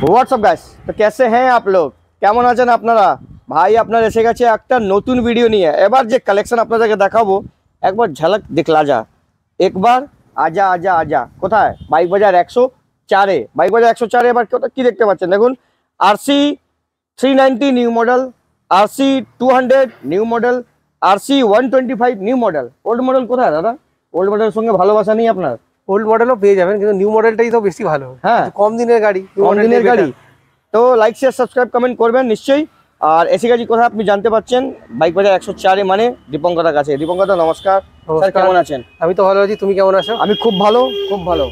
WhatsApp gas तो कैसे हैं आप लोग कैमन आज अपनारा भाई अपना इसे गए एक नतून भिडियो नहीं है एबार जो कलेेक्शन अपना देखो एक बार झलक दिखला जा एक बार आजा आजा आजा कथाय बैक बजार एकशो चारे बैक बजार एकशो चारे एब क्यों देखते देखो R RC 390 new model RC 200 new model RC 125 new model old model कथाय दादा ओल्ड मॉडल संगे भलोबासा नहीं अपना ওল্ড মডেলও পেয়ে যাবেন কিন্তু নিউ মডেলটাই তো বেশি ভালো হ্যাঁ কম দিনের গাড়ি কম দিনের গাড়ি তো লাইক শেয়ার সাবস্ক্রাইব কমেন্ট করবেন নিশ্চয়ই আর এসি গাড়ির কথা আপনি জানতে পাচ্ছেন বাইক বাজার একশো চারে মানে দীপঙ্কদার কাছে দীপঙ্কদা নমস্কার স্যার কেমন আছেন আমি তো ভালো আছি তুমি কেমন আছো আমি খুব ভালো খুব ভালো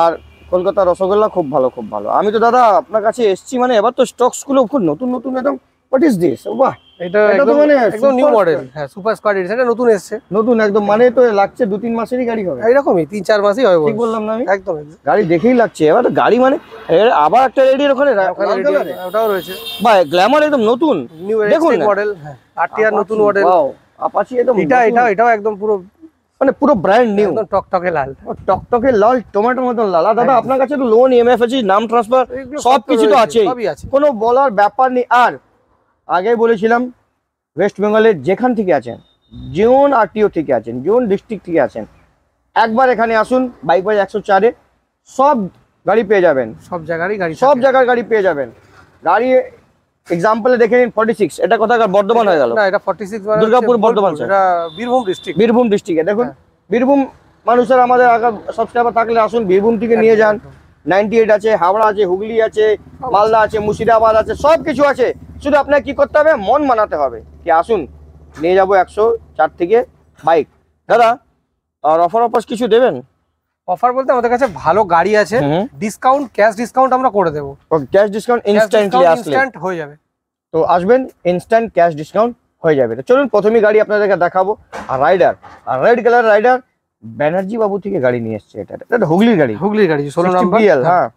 আর কলকাতা রসগোল্লা খুব ভালো খুব ভালো আমি তো দাদা আপনার কাছে এসছি মানে এবার তো স্টকসগুলো খুব নতুন নতুন একদম হোয়াট ইজ দিস বাহ এটা মানে নিউ মডেল হ্যাঁ সুপার নতুন এসেছে নতুন একদম মানে তো লাগছে দু তিন মাসেরই গাড়ি হবে এরকমই তিন চার মাসই হবে বললাম না একদম গাড়ি দেখেই লাগছে এবার গাড়ি মানে আবার একটা ওখানে হ্যাঁ, হ্যাঁ, ওটাও রয়েছে গ্ল্যামার একদম নতুন নিউ দেখুন মডেল হ্যাঁ, নতুন মডেল এটা এটাও একদম পুরো মানে পুরো ব্র্যান্ড টকটকে লাল টকটকে লাল মতন লাল দাদা আপনার কাছে তো লোন ইএমএফ আছে নাম ট্রান্সফার সবকিছু তো আছে কোনো বলার ব্যাপার নেই আর আগেই বলেছিলাম ওয়েস্ট বেঙ্গলের যেখান থেকে আছেন জোন আরটিও থেকে আছেন জোন ডিস্ট্রিক্ট থেকে আছেন একবার এখানে আসুন বাইক একশো চারে সব গাড়ি পেয়ে যাবেন সব জায়গারই গাড়ি সব জায়গার গাড়ি পেয়ে যাবেন গাড়ি এক্সাম্পলে দেখে নিন ফর্টি সিক্স এটা কোথাকার বর্ধমান হয়ে গেল এটা ফর্টি মানে সিক্স দুর্গাপুর বর্ধমান বীরভূম ডিস্ট্রিক্ট বীরভূম ডিস্ট্রিক্টে দেখুন হ্যাঁ। বীরভূম মানুষের আমাদের সাবস্ক্রাইবার থাকলে আসুন বীরভূম থেকে নিয়ে যান নাইনটি এইট আছে হাওড়া আছে হুগলি আছে মালদা আছে মুর্শিদাবাদ আছে সব কিছু আছে শুধু আপনার কি করতে হবে মন মানাতে হবে কি আসুন নিয়ে যাবো একশো চার থেকে বাইক দাদা আর অফার অফার কিছু দেবেন অফার বলতে আমাদের কাছে ভালো গাড়ি আছে ডিসকাউন্ট ক্যাশ ডিসকাউন্ট আমরা করে দেবো ক্যাশ ডিসকাউন্ট ইনস্ট্যান্টলি আসলে হয়ে যাবে তো আসবেন ইনস্ট্যান্ট ক্যাশ ডিসকাউন্ট হয়ে যাবে তো চলুন প্রথমে গাড়ি আপনাদেরকে দেখাবো আর রাইডার আর রেড কালার রাইডার ব্যানার্জি বাবু থেকে গাড়ি নিয়ে এসছে এটা এটা হুগলির গাড়ি হুগলির গাড়ি ষোলো নম্বর হ্যাঁ, হ্যাঁ।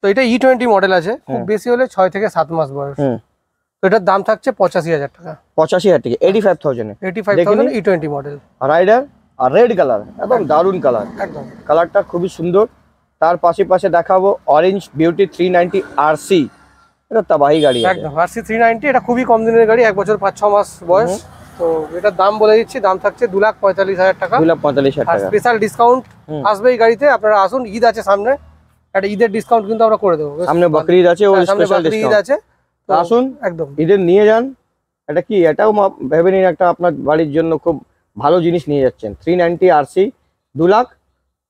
তো এটা ই টোয়েন্টি মডেল আছে খুব হ্যাঁ। বেশি হলে ছয় থেকে সাত মাস বয়স তো এটার দাম থাকছে পঁচাশি হাজার টাকা পঁচাশি হাজার টাকা eighty five thousand eighty five thousand model rider আর রেড কালার একদম দারুন কালার একদম কালারটা খুবই সুন্দর তার পাশে পাশে দেখাবো orange beauty three ninety R C এটা তাবাহি গাড়ি একদম আর সি থ্রি নাইনটি এটা খুবই কম দিনের গাড়ি এক বছর পাঁচ ছ মাস বয়স তো এটার দাম বলে দিচ্ছি দাম থাকছে দু লাখ পঁয়তাল্লিশ হাজার টাকা দু লাখ পঁয়তাল্লিশ হাজার টাকা স্পেশাল ডিসকাউন্ট আসবে এই গাড়িতে আপনারা আসুন ঈদ আছে সামনে একটা ঈদের ডিসকাউন্ট কিন্তু আমরা করে দেবো সামনে বকরিদ আছে হ্যাঁ, আছে আসুন একদম ঈদের নিয়ে যান এটা কি এটাও ভেবে নিন একটা আপনার বাড়ির জন্য খুব ভালো জিনিস নিয়ে যাচ্ছেন থ্রি নাইনটি আরসি দু লাখ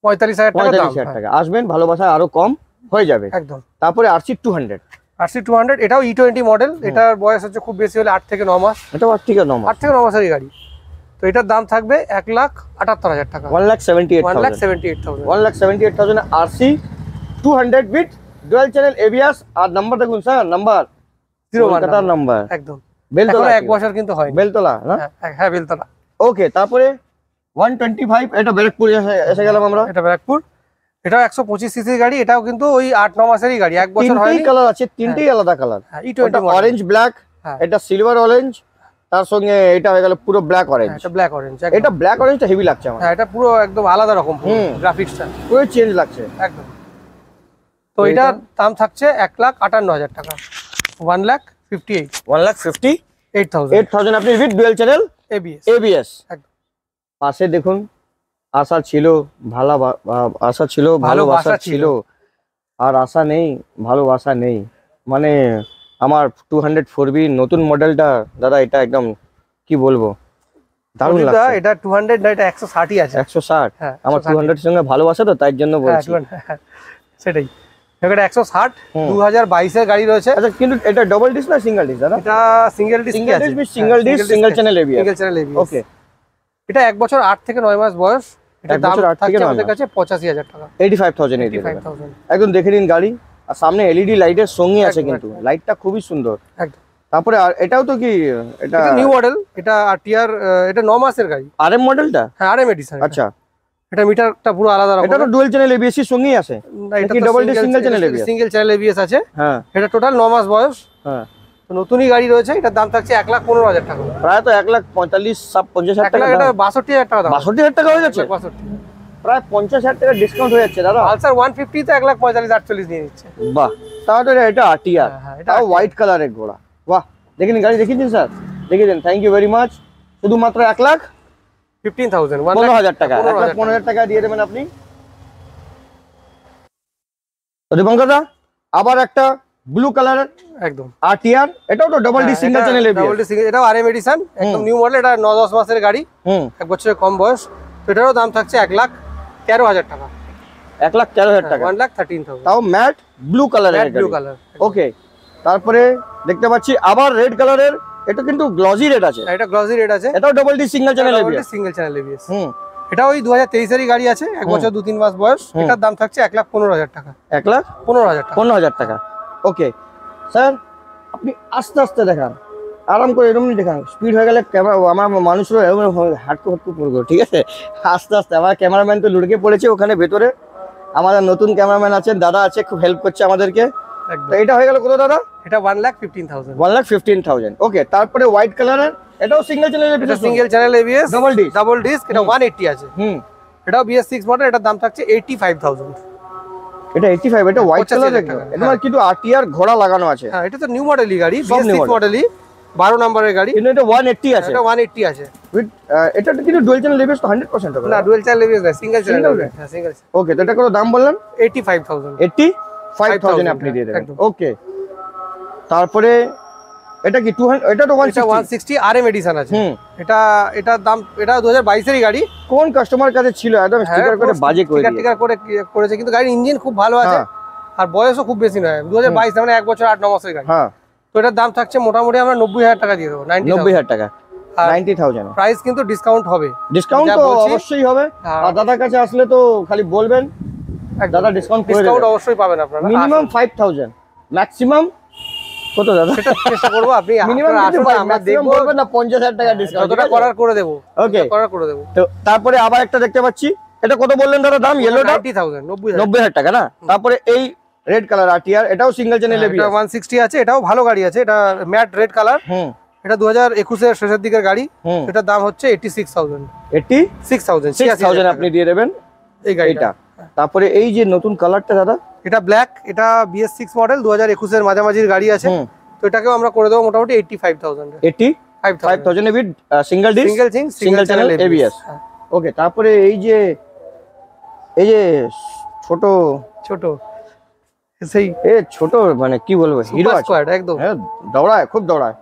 পঁয়তাল্লিশ হাজার পঁয়তাল্লিশ হাজার টাকা আসবেন ভালোবাসায় আরো কম হয়ে যাবে একদম তারপরে RC two hundred RC two hundred এটাও ই টোয়েন্টি মডেল এটার বয়স হচ্ছে খুব বেশি হলে আট থেকে ন মাস এটাও আট থেকে ন আট থেকে ন মাসের গাড়ি তো এটার দাম থাকবে এক লাখ আটাত্তর হাজার টাকা one lakh seventy eight one lakh seventy eight thousand one lakh seventy eight thousand RC two hundred বিট ডুয়েল চ্যানেল এবিএস আর নাম্বার দেখুন স্যার নাম্বার কলকাতার নাম্বার একদম বেলতলা এক বছর কিন্তু হয় বেলতলা হ্যাঁ, হ্যাঁ বেলতলা ওকে তারপরে ওয়ান এটা ব্যারাকপুর এসে গেলাম আমরা এটা ব্যারাকপুর এটাও একশো পঁচিশ গাড়ি এটাও কিন্তু ওই আট ন মাসেরই গাড়ি এক বছর হয় কালার আছে তিনটেই হ্যাঁ। আলাদা কালার অরেঞ্জ ব্ল্যাক এটা সিলভার অরেঞ্জ তার সঙ্গে এটা হয়ে গেল পুরো ব্ল্যাক অরেঞ্জ এটা ব্ল্যাক অরেঞ্জ এটা ব্ল্যাক অরেঞ্জটা হেভি লাগছে আমার হ্যাঁ, এটা পুরো একদম আলাদা রকম গ্রাফিক্সটা পুরো চেঞ্জ লাগছে একদম তো এটা দাম থাকছে এক লাখ আটান্ন হাজার টাকা one lakh fifty eight one lakh fifty eight thousand eight thousand আপনি repeat dual channel ABS ABS একদম পাশে দেখুন আশা ছিল ভালো আশা ছিল ভালোবাসা ছিল আর আশা নেই ভালোবাসা নেই মানে আমার টু হান্ড্রেড ফোর বি নতুন মডেলটা দাদা এটা একদম কি বলবো দারুণ লাগছে এটা 200 না এটা 160 আছে 160 হ্যাঁ আমার 200 এর সঙ্গে ভালোবাসা তো তাই জন্য বলছি হ্যাঁ, সেটাই সামনে এলইডি লাইট এর গাড়ি রয়েছে আচ্ছা কিন্তু এটা single single single channel okay এটা বছর থেকে মাস বয়স একদম দেখে নিন গাড়ি আর সামনে e এলইডি লাইটের সঙ্গে আছে কিন্তু লাইটটা খুবই সুন্দর তারপরে আর এটাও তো কি এটা নিউ মডেল এটা আরটিআর এটা ন মাসের গাড়ি এম মডেলটা হ্যাঁ এম এডিশন আচ্ছা এটা মিটারটা পুরো আলাদা রকম এটা তো ডুয়াল চ্যানেল এবিএস এর সঙ্গেই আছে double D single channel ABS single channel ABS আছে হ্যাঁ এটা টোটাল 9 মাস বয়স হ্যাঁ তো নতুনই গাড়ি রয়েছে এটার দাম থাকছে 1 লাখ 15 হাজার টাকা প্রায় তো 1 লাখ 45 সব 50 হাজার টাকা এটা 62 হাজার টাকা 62 হাজার টাকা হয়ে যাচ্ছে 62 প্রায় 50 হাজার টাকা ডিসকাউন্ট হয়ে যাচ্ছে দাদা আলসার 150 তো 1 লাখ 45 48 দিয়ে দিচ্ছে বাহ তাহলে এটা আরটিআর এটা হোয়াইট হ্যাঁ, কালারের ঘোড়া বাহ দেখিনি গাড়ি দেখিয়েছেন স্যার দেখিয়েছেন থ্যাংক ইউ ভেরি মাচ শুধুমাত্র 1 লাখ আবার একটা ব্লু কালারের একদম আর এটাও তো double D single channel double D single এটাও একদম নিউ মডেল এটা মাসের গাড়ি হুম এক বছরের কম বয়স এটারও দাম থাকছে এক লাখ হাজার টাকা এক লাখ হাজার হ্যাঁ, টাকা ওয়ান লাখ 13000 তাও ম্যাট ব্লু কালারের ব্লু কালার ওকে তারপরে দেখতে পাচ্ছি আবার রেড কালারের এটা কিন্তু গ্লজি রেড আছে হ্যাঁ, এটা গ্লজি রেড আছে এটাও double D single channel ABS single channel ABS hmm এটা ওই 2023 এরই গাড়ি আছে এক বছর দু তিন মাস বয়স এটার দাম থাকছে 1 লাখ 15 হাজার টাকা 1 লাখ 15 হাজার টাকা 15 হাজার টাকা ওকে স্যার আপনি আস্তে আস্তে দেখান আরাম করে এরকমই দেখান স্পিড হয়ে গেলে ক্যামেরা আমার মানুষের এরকম হাটকু হাটকু পড়বো ঠিক আছে আস্তে আস্তে আমার ক্যামেরাম্যান তো লুড়কে পড়েছে ওখানে ভেতরে আমাদের নতুন ক্যামেরাম্যান আছেন দাদা আছে খুব হেল্প করছে আমাদেরকে তো এটা হয়ে গেল কত দাদা এটা one lakh fifteen thousand one lakh fifteen thousand okay তারপরে হোয়াইট কালারের এটাও single channel ABS single channel ABS double disc double disc এটা ওয়ান এইটটি আছে হুম এটাও বিএস সিক্স মডেল এটার দাম থাকছে এইটি ফাইভ থাউজেন্ড এটা 85 এটা হোয়াইট কালার এটা মানে কিন্তু আরটিআর ঘোড়া লাগানো আছে হ্যাঁ এটা তো নিউ মডেলই গাড়ি বিএস6 মডেলই 12 নম্বরের গাড়ি কিন্তু এটা 180 আছে এটা 180 আছে এটা কিন্তু ডুয়াল চ্যানেল এবিএস তো 100% হবে না ডুয়াল চ্যানেল এবিএস না সিঙ্গেল চ্যানেল হ্যাঁ সিঙ্গেল ওকে তো এটা কত দাম বললেন 85000 80 আপনি দিয়ে দেবেন ওকে তারপরে এটা কি এটা তো one sixty R M edition আছে এটা এটা দাম এটা দু হাজার গাড়ি কোন কাস্টমার কাছে ছিল একদম স্টিকার হ্যাঁ, করে বাজে করে স্টিকার করে করেছে কিন্তু গাড়ির ইঞ্জিন খুব ভালো আছে হ্যাঁ। আর বয়সও খুব বেশি নয় দু হাজার বাইশ মানে এক বছর আট ন মাসের গাড়ি হ্যাঁ। তো এটার দাম থাকছে মোটামুটি আমরা নব্বই হাজার টাকা দিয়ে দেবো নব্বই হাজার টাকা প্রাইস কিন্তু ডিসকাউন্ট হবে ডিসকাউন্ট তো অবশ্যই হবে আর দাদার কাছে আসলে তো খালি বলবেন দাদা ডিসকাউন্ট ডিসকাউন্ট অবশ্যই পাবেন আপনারা মিনিমাম 5000 ম্যাক্সিমাম কত দাদা সেটা চেষ্টা করব আপনি মিনিমাম আমরা দেখব বলবেন না 50000 টাকা ডিসকাউন্ট যতটা করার করে দেব ওকে করার করে দেব তো তারপরে আবার একটা দেখতে পাচ্ছি এটা কত বললেন দাদা দাম ইয়েলোটা 90000 90000 টাকা না তারপরে এই রেড কালার আরটিআর এটাও সিঙ্গেল চ্যানেল এটা 160 আছে এটাও ভালো গাড়ি আছে এটা ম্যাট রেড কালার হুম এটা 2021 এর শেষের দিকের গাড়ি এটার দাম হচ্ছে 86000 86000 6000 আপনি দিয়ে দেবেন এই গাড়িটা হ্যাঁ। তারপরে এই যে নতুন কালারটা দাদা এটা ব্ল্যাক এটা বিএস সিক্স মডেল দু হাজার একুশের মাঝামাঝির গাড়ি আছে তো এটাকেও আমরা করে দেবো মোটামুটি eighty five thousand eighty five five thousand এবিট single disc single single single channel ABS okay তারপরে এই যে এই যে ছোট ছোট সেই এ ছোট মানে কি বলবো হিরো স্কোয়াড একদম হ্যাঁ দৌড়ায় খুব দৌড়ায়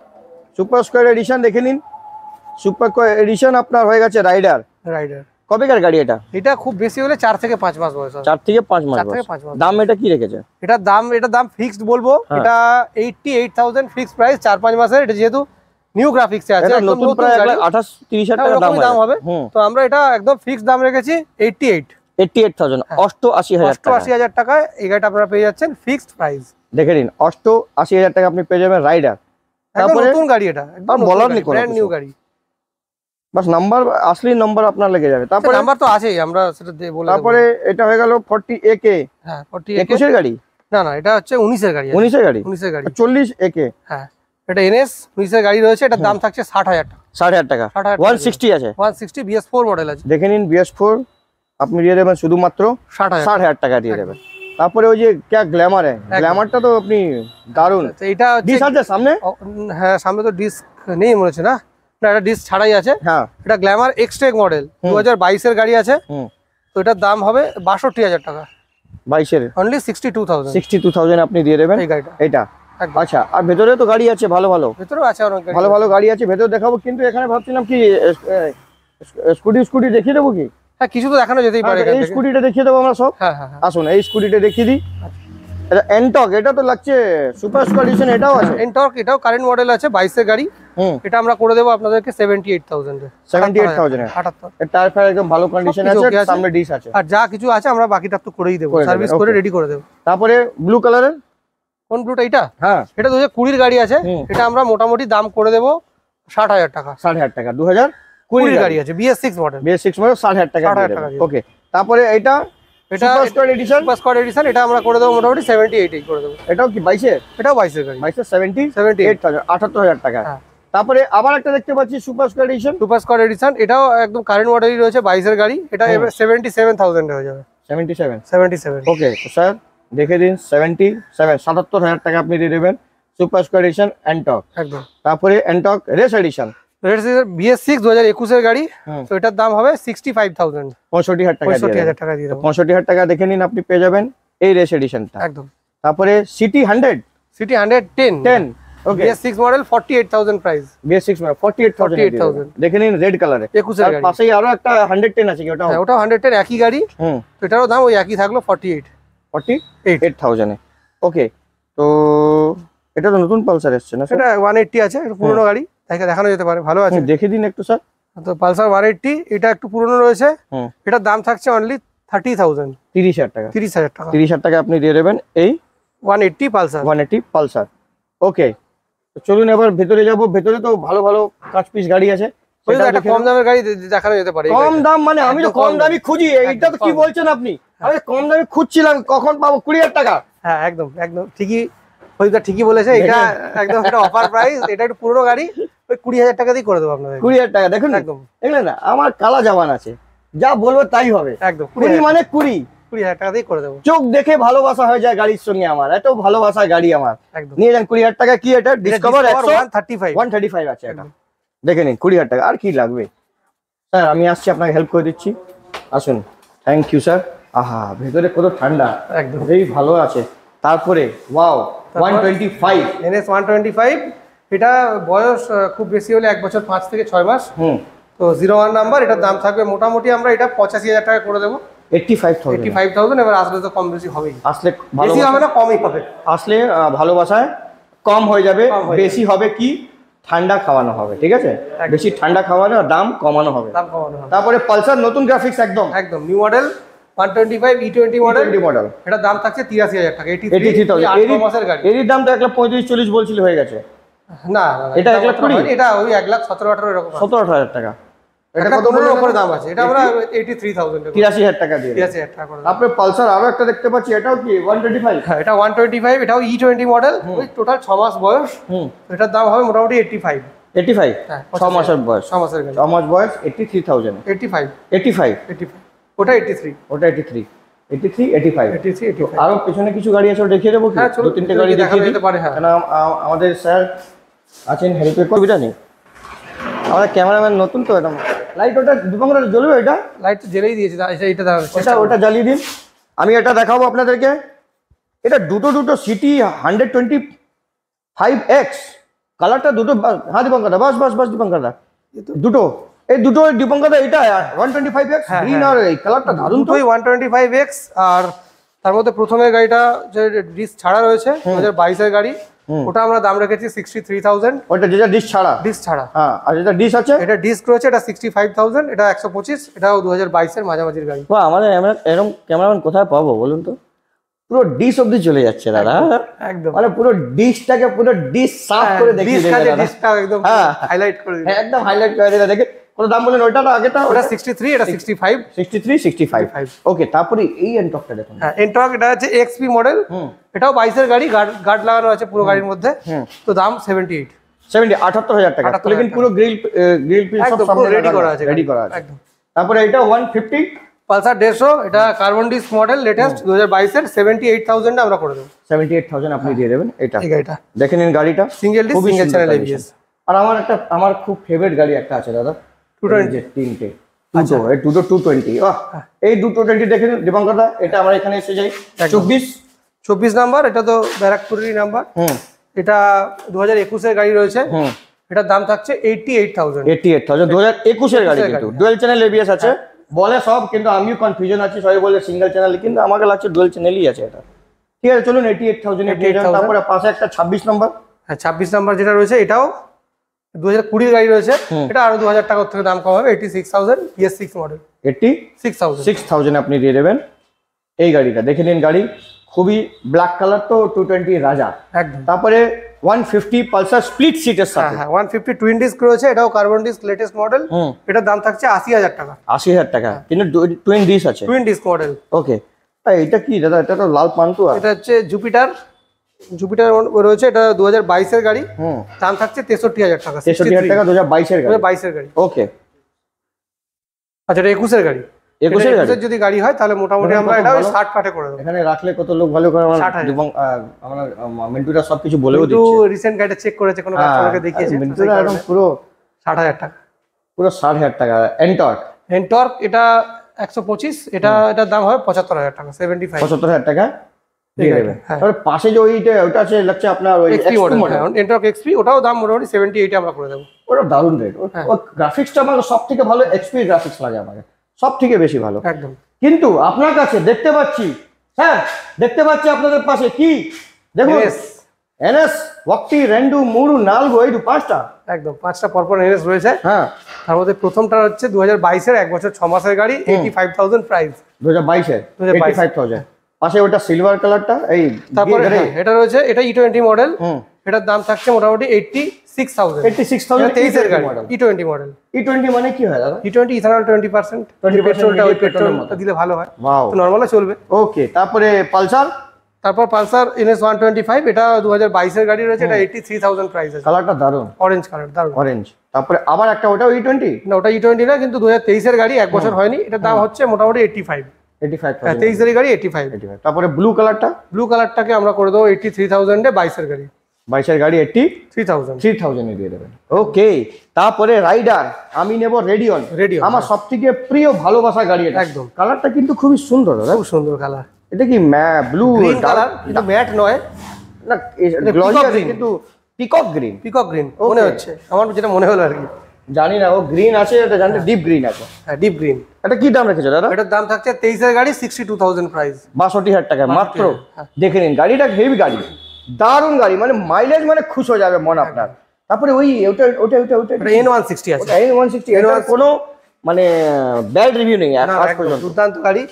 সুপার স্কোয়াড এডিশন দেখে নিন সুপার স্কোয়াড এডিশন আপনার হয়ে গেছে রাইডার রাইডার কবেকার গাড়ি এটা এটা খুব বেশি হলে চার থেকে পাঁচ মাস বয়স চার থেকে পাঁচ মাস থেকে দাম এটা কি রেখেছে এটা দাম এটা দাম ফিক্সড বলবো হ্যাঁ। এটা eighty eight thousand fixed price চার পাঁচ মাসের এটা যেহেতু নিউ গ্রাফিক্সে আছে নতুন প্রায় 28 30 হ্যাঁ, টাকা দাম হবে তো আমরা এটা একদম ফিক্সড দাম রেখেছি এইট এইট থাউজেন্ড অষ্ট 88 88000 88000 হাজার টাকায় এই গাড়িটা আপনারা পেয়ে যাচ্ছেন ফিক্সড প্রাইস দেখে নিন অষ্ট আশি হাজার টাকা আপনি পেয়ে যাবেন রাইডার নতুন গাড়ি এটা বলার নেই ব্র্যান্ড নিউ গাড়ি বাস নাম্বার আসলি নাম্বার আপনার লেগে যাবে তারপরে নাম্বার তো আছেই আমরা সেটা দিয়ে বলে তারপরে এটা হয়ে গেল 40 AK হ্যাঁ 40 AK গাড়ি না না এটা হচ্ছে 19 এর গাড়ি 19 এর গাড়ি 19 এর গাড়ি 40 AK হ্যাঁ এটা NS 19 এর গাড়ি রয়েছে দাম থাকছে 60000 60000 টাকা 160 আছে 160 BS4 মডেল আছে দেখে নিন BS4 আপনি দিয়ে দেবেন শুধুমাত্র 60000 টাকা দিয়ে দেবেন তারপরে ওই যে ক্যা গ্ল্যামার হ্যাঁ গ্ল্যামারটা তো আপনি দারুন এটা ডিস আছে সামনে হ্যাঁ সামনে তো ডিস্ক নেই মনে হচ্ছে না একটা ডিস্ক ছাড়াই আছে হ্যাঁ এটা গ্ল্যামার এক্সটেক মডেল দু হাজার বাইশের গাড়ি আছে তো এটার দাম হবে বাষট্টি হাজার টাকা বাইশের only sixty two thousand sixty two thousand আপনি দিয়ে দেবেন এই গাড়িটা এটা আচ্ছা আর ভেতরে তো গাড়ি আছে ভালো ভালো ভেতরেও আছে অনেক ভালো ভালো গাড়ি আছে ভেতরে দেখাবো কিন্তু এখানে ভাবছিলাম কি স্কুটি স্কুটি দেখিয়ে দেবো কি হ্যাঁ কিছু তো দেখানো যেতেই পারে আচ্ছা, এই স্কুটিটা দেখিয়ে দেবো আমরা সব হ্যাঁ হ্যাঁ, হ্যাঁ। আসুন এই স্কুটিটা দেখিয়ে দিই আচ্ছা। এটা এনটক এটা তো লাগছে সুপার কন্ডিশন এটাও আছে এনটক এটাও কারেন্ট মডেল আছে গাড়ি এটা আমরা করে দাম আপনাদেরকে হ্যাঁ, কন্ডিশন ডিশ আছে আর যা কিছু আছে আমরা বাকিটা তো করেই সার্ভিস করে রেডি করে হ্যাঁ। হাজার তারপরে ব্লু হাজার টাকা দু হাজার কুড়ির গাড়ি আছে এটা আমরা মোটামুটি দাম করে দেব 60000 টাকা টাকা 2020 এর গাড়ি আছে মডেল BS6 মডেল টাকা ওকে তারপরে এটা এটা স্কয়ার এডিশন এডিশন এটা আমরা করে দেবো মোটামুটি করে দেবো এটাও কি টাকা হ্যাঁ। তারপরে আবার একটা দেখতে পাচ্ছি সুপার এডিশন সুপার এডিশন এটাও একদম কারেন্ট মডেলই রয়েছে 22 গাড়ি এটা সেভেন এ হয়ে যাবে ওকে স্যার দেখে দিন সাতাত্তর হাজার টাকা আপনি দিয়ে দেবেন সুপার স্কোয়ার এডিশন অ্যান্টক একদম তারপরে Ntorq race edition BS six দু হাজার একুশের গাড়ি হ্যাঁ। তো এটার দাম হবে সিক্সটি ফাইভ থাউজেন্ড পঁয়ষট্টি হাজার টাকা হাজার টাকা দিয়ে পঁয়ষট্টি হাজার টাকা দেখে নিন আপনি পেয়ে যাবেন এই রেস এডিশনটা একদম তারপরে CT hundred CT hundred ten ten six model forty eight thousand price forty eight eight thousand দেখে নিন রেড পাশেই একটা হান্ড্রেড টেন আছে কি ওটা হ্যাঁ, ওটা একই গাড়ি এটারও দাম ওই একই থাকলো ফর্টি এইট এইট এইট থাউজেন্ডে ওকে তো এটা তো নতুন পালসার এসছে না সেটা ওয়ান এইটটি আছে পুরোনো গাড়ি তাকে দেখানো যেতে পারে ভালো হ্যাঁ, আছে দেখে দিন একটু স্যার তো পালসার ওয়ান এইটটি এটা একটু পুরনো রয়েছে হ্যাঁ। এটার দাম থাকছে অনলি থার্টি থাউজেন্ড তিরিশ হাজার টাকা তিরিশ হাজার টাকা তিরিশ হাজার টাকা আপনি দিয়ে দেবেন এই one eighty Pulsar one eighty Pulsar okay চলুন এবার ভেতরে যাব ভেতরে তো ভালো ভালো কাঁচ পিস গাড়ি আছে কম দামের গাড়ি দেখানো যেতে পারে কম দাম মানে আমি তো কম দামি তো কি বলছেন আপনি হ্যাঁ। কম দামি খুঁজছিলাম কখন পাবো কুড়ি হাজার টাকা হ্যাঁ একদম একদম ঠিকই ওইটা ঠিকই বলেছে এটা একদম একটা অফার প্রাইস এটা একটু পুরনো গাড়ি ওই কুড়ি হাজার টাকা করে দেবো আপনাদের কুড়ি হাজার টাকা দেখুন একদম দেখলেন না আমার কালা জামান আছে যা বলবো তাই হবে একদম কুড়ি মানে কুড়ি কুড়ি হাজার টাকা দিয়ে করে দেবো চোখ দেখে ভালোবাসা হয়ে যায় গাড়ির সঙ্গে আমার এত ভালোবাসা গাড়ি আমার নিয়ে যান কুড়ি হাজার টাকা কি এটা ডিসকভার ওয়ান থার্টি ফাইভ আছে এটা দেখে নিন কুড়ি হাজার টাকা আর কি লাগবে স্যার আমি আসছি আপনাকে হেল্প করে দিচ্ছি আসুন থ্যাংক ইউ স্যার আহা ভেতরে কত ঠান্ডা একদম ভালো আছে তারপরে wow one twenty five N S one twenty five এটা বয়স খুব বেশি হলে এক বছর পাঁচ থেকে ছয় মাস তো জিরো ওয়ান নাম্বার এটার দাম থাকবে মোটামুটি আমরা এটা পঁচাশি হাজার টাকা করে দেবো ফাইভ ফাইভ এবার আসলে তো কম বেশি হবেই আসলে বেশি হবে না কমই আসলে ভালোবাসায় কম হয়ে যাবে বেশি হবে কি ঠান্ডা খাওয়ানো হবে ঠিক আছে বেশি ঠান্ডা খাওয়ানো আর দাম কমানো হবে তারপরে পালসার নতুন গ্রাফিক্স একদম একদম new model one twenty five E twenty model model এটার দাম থাকছে তিরাশি হাজার টাকা এইটি এরই দাম তো একটা পঁয়ত্রিশ চল্লিশ বলছিল হয়ে গেছে মানে সতেরো হাজার টাকা দাম আছে এটা আমরা পালসার আরো একটা দেখতে পাচ্ছি ওয়ান টোয়েন্টি ফাইভ এটা ওয়ান টোয়েন্টি ফাইভ এটাও e মডেল টোটাল ছ মাস বয়স হুম এটার দাম হবে মোটামুটি ফাইভ হ্যাঁ, ফাইভ ছ মাসের বয়স ছ মাসের ছ মাস বয়স three thousand five five five ওটা থ্রি ওটা থ্রি ফাইভ থ্রি আরও কিছু গাড়ি আছে দেখিয়ে দেবো হ্যাঁ তিনটে গাড়ি পারে হ্যাঁ আমাদের স্যার আছেন হেল্পের কবিটা নেই আমাদের ক্যামেরাম্যান নতুন তো একদম লাইট ওটা দীপঙ্কর জ্বলবে এটা লাইট জ্বেলেই দিয়েছে এটা ওটা জ্বালিয়ে দিন আমি এটা দেখাবো আপনাদেরকে এটা দুটো দুটো CT hundred twenty five X কালারটা দুটো হ্যাঁ দীপঙ্কর বাস বাস বাস দীপঙ্কাদা দুটো এই দুটো দীপঙ্কর এটা one twenty five X green আর এই কালারটা দারুণ তো ওয়ান টোয়েন্টি ফাইভ এক্স আর তার মধ্যে প্রথমে গাড়িটা যে ডিস্ক ছাড়া রয়েছে দু হাজার বাইশের গাড়ি ওটা আমরা দাম রেখেছি সিক্সটি থ্রি থাউজেন্ড ওটা যেটা ডিস ছাড়া ডিস ছাড়া হ্যাঁ আর যেটা ডিস আছে এটা ডিস্ক রয়েছে এটা সিক্সটি ফাইভ থাউজেন্ড এটা একশো পঁচিশ এটাও দু বাইশের মাঝামাঝির গাড়ি বাহ আমাদের এরকম ক্যামেরাম্যান কোথায় পাবো বলুন তো পুরো ডিস অবধি চলে যাচ্ছে দাদা একদম মানে পুরো ডিসটাকে পুরো ডিস সাফ হ্যাঁ, করে দেখিয়ে দিলেন একদম হাইলাইট হ্যাঁ। করে একদম হাইলাইট করে দিলেন দেখেন দাম ওইটা ওটা এটা ওকে তারপরে এই হ্যাঁ, এটা এক্সপি মডেল এটাও গাড়ি গার্ড লাগানো আছে পুরো গাড়ির মধ্যে তো দাম রেডি করা আছে রেডি করা পালসার দেড়শো এটা মডেল লেটেস্ট দু হাজার বাইশের সেভেন্টি এইট আমরা করে দেবো সেভেন্টি এইট থাউজেন্ড আপনি হ্যাঁ। দিয়ে দেবেন এটা এটা দেখে নিন গাড়িটা সিঙ্গেল আর আমার একটা আমার খুব ফেভারিট গাড়ি একটা আছে দাদা আচ্ছা। এই দুটো হ্যাঁ। টোয়েন্টি এটা এখানে এসে চব্বিশ চব্বিশ নাম্বার এটা তো নাম্বার এটা একুশের গাড়ি রয়েছে এটার দাম থাকছে এইটি এইট থাউজেন্ড থাউজেন্ড দু হাজার একুশের গাড়ি ডুয়েল চ্যানেল আছে হ্যাঁ। বলে সব কিন্তু আমিও কনফিউজন আছি সবাই বলে সিঙ্গেল চ্যানেল কিন্তু আমাকে লাগছে ডুয়েল চ্যানেলই আছে এটা ঠিক আছে চলুন এইটি এইট থাউজেন্ড তারপরে পাশে একটা ছাব্বিশ নম্বর হ্যাঁ ছাব্বিশ নম্বর যেটা রয়েছে এটাও দু হাজার কুড়ির গাড়ি রয়েছে এটা আরো দু হাজার টাকার থেকে দাম কম হবে এইটি সিক্স থাউজেন্ড ইয়ে six model eighty six thousand six thousand আপনি দিয়ে দেবেন এই গাড়িটা দেখে নিন গাড়ি খুবই ব্ল্যাক কালার তো টু টোয়েন্টি রাজা একদম তারপরে ওয়ান ফিফটি পালসার স্প্লিট সিটের সাথে হ্যাঁ ওয়ান ফিফটি টুইন ডিস্ক রয়েছে এটাও কার্বন ডিস্ক লেটেস্ট মডেল এটার দাম থাকছে আশি হাজার টাকা আশি হাজার টাকা হ্যাঁ। কিন্তু টুইন ডিস্ক আছে টুইন ডিস্ক মডেল ওকে এটা কি দাদা এটা তো লাল পান্তুয়া এটা হচ্ছে জুপিটার জুপিটার রয়েছে এটা দু হাজার বাইশের গাড়ি দাম থাকছে তেষট্টি হাজার টাকা তেষট্টি হাজার টাকা দু হাজার বাইশের গাড়ি বাইশের গাড়ি ওকে আচ্ছা এটা একুশের গাড়ি একুশের যদি গাড়ি হয় তাহলে মোটামুটি আমরা ষাট কাঠে করে দেবো এখানে রাখলে কত লোক ভালো করে এবং রিসেন্ট গাড়িটা চেক করেছে কোনো হ্যাঁ, দেখিয়েছে একদম পুরো ষাট হাজার টাকা পুরো ষাট হাজার টাকা এনটর্ক এনটর্ক এটা একশো পঁচিশ এটা এটার দাম পঁচাত্তর হাজার টাকা সেভেন্টি ফাইভ পঁচাত্তর হাজার টাকা হ্যাঁ। পাশে যে ওইটা ওটা আছে লাগছে আপনার ওই এক্সপি মডেল এক্সপি ওটাও দাম মোটামুটি সেভেন্টি এইটে আমরা করে দেবো ওটা দারুন রেট ও গ্রাফিক্সটা হ্যাঁ। আমার সব থেকে ভালো এক্সপি গ্রাফিক্স লাগে আমাকে সব থেকে বেশি ভালো একদম কিন্তু আপনার কাছে দেখতে পাচ্ছি হ্যাঁ দেখতে পাচ্ছি আপনাদের পাশে কি দেখুন এনএস ওয়াক্তি রেন্ডু মুরু নালগো এই পাঁচটা একদম পাঁচটা পরপর এনএস রয়েছে হ্যাঁ তার মধ্যে প্রথমটা হচ্ছে দু হাজার বাইশের এক বছর ছ মাসের গাড়ি এইটি ফাইভ থাউজেন্ড প্রাইস দু হাজার বাইশের দু ফাইভ থাউজেন্ড পাশে ওটা সিলভার কালারটা এই তারপরে হ্যাঁ, এটা রয়েছে এটা ই টোয়েন্টি মডেল এটার দাম থাকছে মোটামুটি eighty six thousand eighty six thousand তেইশের e গাড়ি E twenty model E twenty মানে কি হয় দাদা E twenty ethanol twenty percent twenty পেট্রোলটা ওই পেট্রোলটা দিলে ভালো হয় তো নর্মালে চলবে ওকে তারপরে পালসার তারপর Pulsar N S one twenty five এটা দু হাজার বাইশের গাড়ি রয়েছে এটা এইটি থ্রি থাউজেন্ড প্রাইস আছে কালারটা দারুন অরেঞ্জ কালার দারুন অরেঞ্জ তারপরে আবার একটা ওটা ই e টোয়েন্টি না ওটা ই e টোয়েন্টি না কিন্তু দু হাজার তেইশের গাড়ি এক বছর হয়নি এটার দাম হচ্ছে মোটামুটি এইটটি ফাইভ হ্যাঁ, তেইশের গাড়ি এইটি ফাইভ তারপরে ব্লু কালারটা ব্লু কালারটাকে আমরা করে দেবো এইটি থ্রি থাউজেন্ডে বাইশের গাড়ি বাইশের গাড়ি এইটি থ্রি থাউজেন্ড থ্রি থাউজেন্ডে দিয়ে দেবেন ওকে তারপরে রাইডার আমি নেব রেডিয়ন রেডিয়ন আমার হ্যাঁ। সব থেকে প্রিয় ভালোবাসা গাড়ি এটা একদম কালারটা কিন্তু খুবই সুন্দর খুব সুন্দর কালার এটা কি ব্লু কালার কিন্তু ম্যাট নয় না কিন্তু পিকক গ্রিন পিকক গ্রিন মনে হচ্ছে আমার যেটা মনে হলো আর কি জানি না ও গ্রিন আছে এটা জানি ডিপ গ্রিন আছে হ্যাঁ ডিপ গ্রিন এটা কি দাম রেখেছো দাদা এটার দাম থাকছে তেইশের গাড়ি সিক্সটি টু থাউজেন্ড প্রাইস 62000 হাজার টাকা মাত্র হ্যাঁ। দেখে নিন গাড়িটা হেভি গাড়ি দারুণ গাড়ি মানে মাইলেজ মানে খুশ হয়ে যাবে মন আপনার তারপরে ওই ওটা ওটা ওটা ওটা এন ওয়ান সিক্সটি আছে এন ওয়ান সিক্সটি এন কোনো মানে ব্যাড রিভিউ নেই দুর্দান্ত গাড়ি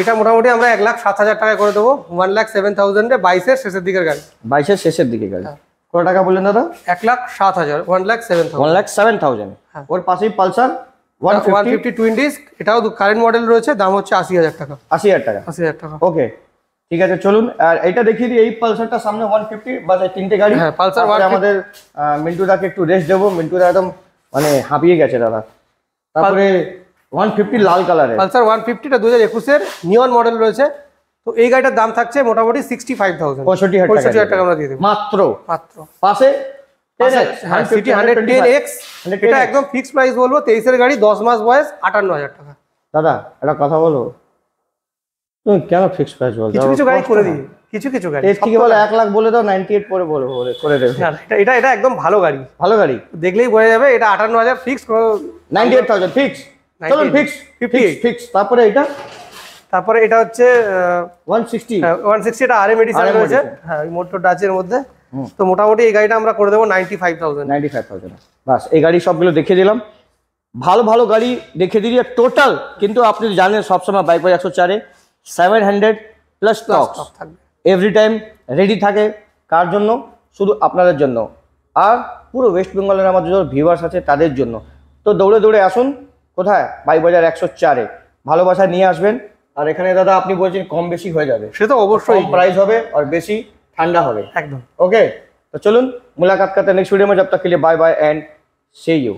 এটা মোটামুটি আমরা এক লাখ সাত হাজার টাকা করে দেবো ওয়ান লাখ সেভেন থাউজেন্ডে বাইশের শেষের দিকের গাড়ি বাইশের শেষের দিকের গাড়ি হ্যাঁ। কত টাকা বললেন দাদা এক লাখ সাত হাজার one lakh seven one lakh seven thousand ওর পাশেই Pulsar one fifty twin disc এটাও কারেন্ট মডেল রয়েছে দাম হচ্ছে আশি হাজার টাকা আশি হাজার টাকা আশি হাজার টাকা ওকে ঠিক আছে চলুন আর এটা দেখিয়ে দিই এই পালসারটা সামনে ওয়ান ফিফটি বাস তিনটে গাড়ি হ্যাঁ পালসার আমাদের মিন্টু দাকে একটু রেস্ট দেবো দা একদম মানে হাঁপিয়ে গেছে দাদা তারপরে ওয়ান ফিফটি লাল কালারের পালসার ওয়ান ফিফটিটা দু হাজার একুশের নিয়ন মডেল রয়েছে তো এই গাড়িটার দাম থাকছে মোটামুটি সিক্সটি ফাইভ থাউজেন্ড পঁয়ষট্টি হাজার টাকা আমরা দিয়ে দেবো মাত্র মাত্র পাশে ফিক্স হ্যাঁ, প্রাইস বলবো গাড়ি দশ মাস বয়স আটান্ন হাজার কথা কেন ফিক্স প্রাইস কিছু গাড়ি করে কিছু কিছু গাড়ি লাখ বলে দাও বলে দেবে এটা এটা একদম ভালো গাড়ি ভালো গাড়ি দেখলেই বোঝা যাবে এটা আটান্ন ফিক্স ফিক্স ফিক্স ফিক্স তারপরে এটা তারপরে এটা হচ্ছে 160 160 হ্যাঁ, এটা আরএম এডিশন রয়েছে হ্যাঁ মোটর ডাচের মধ্যে তো মোটামুটি এই গাড়িটা আমরা করে দেব 95000 95000 বাস এই গাড়ি সবগুলো দেখিয়ে দিলাম ভালো ভালো গাড়ি দেখিয়ে দিলি টোটাল কিন্তু আপনি জানেন সবসময় বাইক বাই একশো চারে seven hundred plus stocks every time ready থাকে কার জন্য শুধু আপনাদের জন্য আর পুরো ওয়েস্ট বেঙ্গলের আমাদের যারা ভিউয়ার্স আছে তাদের জন্য তো দৌড়ে দৌড়ে আসুন কোথায় বাইক বাজার একশো চারে ভালোবাসা নিয়ে আসবেন আর এখানে দাদা আপনি বলছেন কম বেশি হয়ে যাবে সে তো অবশ্যই প্রাইস হবে আর বেশি ঠান্ডা হবে একদম ওকে তো চলুন মুলাকাত করতে নেক্সট ভিডিও মধ্যে আপনাকে bye bye and see you